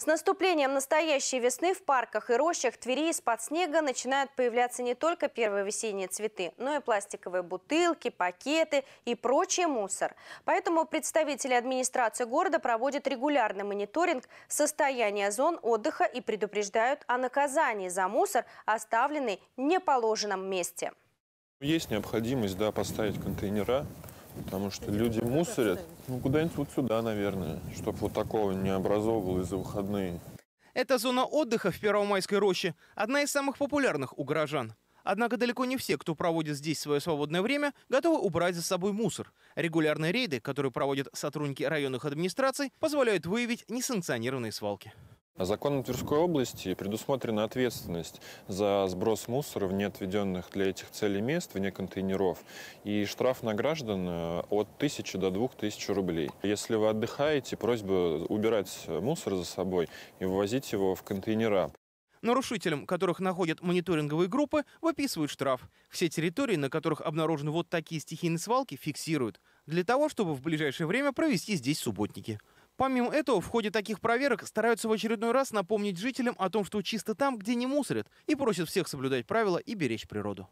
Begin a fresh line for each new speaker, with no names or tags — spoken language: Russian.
С наступлением настоящей весны в парках и рощах Твери из-под снега начинают появляться не только первые весенние цветы, но и пластиковые бутылки, пакеты и прочий мусор. Поэтому представители администрации города проводят регулярный мониторинг состояния зон отдыха и предупреждают о наказании за мусор, оставленный в неположенном месте.
Есть необходимость да, поставить контейнера Потому что люди мусорят, ну куда-нибудь вот сюда, наверное, чтобы вот такого не образовывалось за выходные.
Эта зона отдыха в Первомайской роще – одна из самых популярных у горожан. Однако далеко не все, кто проводит здесь свое свободное время, готовы убрать за собой мусор. Регулярные рейды, которые проводят сотрудники районных администраций, позволяют выявить несанкционированные свалки.
А Законом Тверской области предусмотрена ответственность за сброс мусора в неотведенных для этих целей мест, вне контейнеров, и штраф на граждан э, от 1000 до 2000 рублей. Если вы отдыхаете, просьба убирать мусор за собой и вывозить его в контейнера.
Нарушителям, которых находят мониторинговые группы, выписывают штраф. Все территории, на которых обнаружены вот такие стихийные свалки, фиксируют. Для того, чтобы в ближайшее время провести здесь субботники. Помимо этого, в ходе таких проверок стараются в очередной раз напомнить жителям о том, что чисто там, где не мусорят, и просят всех соблюдать правила и беречь природу.